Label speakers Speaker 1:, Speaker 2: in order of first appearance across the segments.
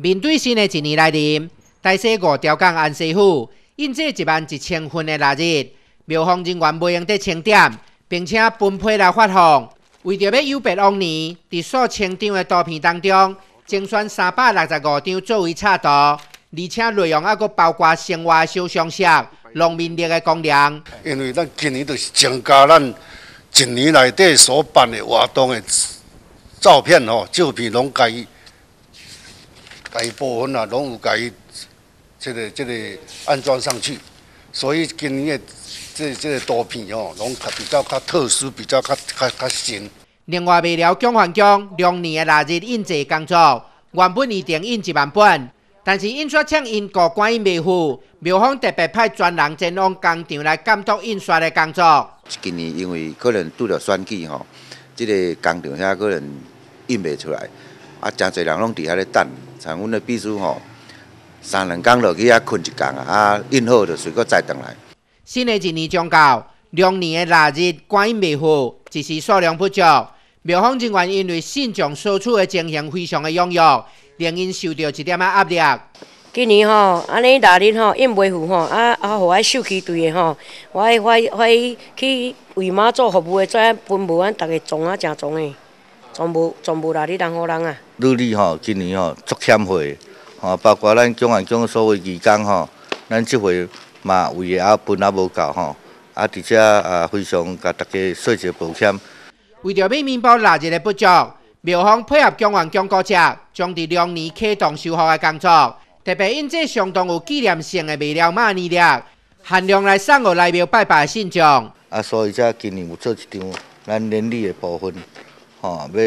Speaker 1: 面对新的一年来临，台西五条岗安师傅，因这一万一千份的来日，庙方人员袂用得清点，并且分配来发放。为着要优别往年，伫数千张的图片当中，精选三百六十五张作为插图，而且内容还佫包括生活小常识、农民日的光亮。因为咱今
Speaker 2: 年就是增加咱一年内底所办的活动的照片吼，照片拢改。大部分啊，拢有介，即个即个安装上去，所以今年的即即个图片哦，拢较比较较特殊，比较较较较新。
Speaker 1: 另外，为了讲环境，两年的两日印制工作，原本预定印一万本，但是印刷厂因各关于未付，庙方特别派专人前往工厂来监督印刷的工作。
Speaker 3: 今年因为可能拄着选举吼，即个工厂遐可能印未出来。啊，真侪人拢伫遐咧等，像阮的秘书吼，三两工落去啊，困一工啊，啊印好就随个再转来。
Speaker 1: 新的一年将到，两年的腊日，观音未好，只是数量不足。庙方人员因为信众所处的情形非常的踊跃，令因受到一点仔压力。今年吼，安尼腊日吼，印未赴吼，啊啊，互我秀气队的吼，我迄、我、我去为妈做服务的，遮分不完，逐个壮啊，诚壮的。全部全部来你南湖人啊！
Speaker 4: 农历吼，今年吼做欠会，吼包括咱江源江所谓义工吼，咱即回嘛为个也分也无够吼，啊，伫遮啊，非常甲大家说一下，保险。
Speaker 1: 为着闽南包来日的不足，庙方配合江源江国者，将伫两年启动修复的工作，特别因即相当有纪念性的未了妈年历，限量来送予来庙拜拜的信众。
Speaker 4: 啊，所以则今年有做一张咱年历的部分。吼，要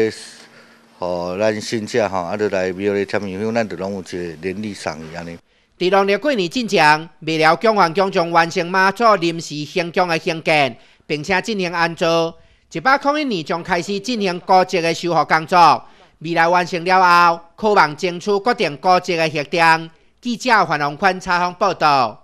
Speaker 4: 吼咱信者吼，啊，来庙里参香，咱就拢有一个邻里双鱼安尼。
Speaker 1: 伫农历过年之前，未了更换、更将完成马祖临时行江的兴建，并且进行安装。一百零一年将开始进行高阶的修复工作。未来完成了后，渴望争取各定高阶的协定。记者范荣坤采访报道。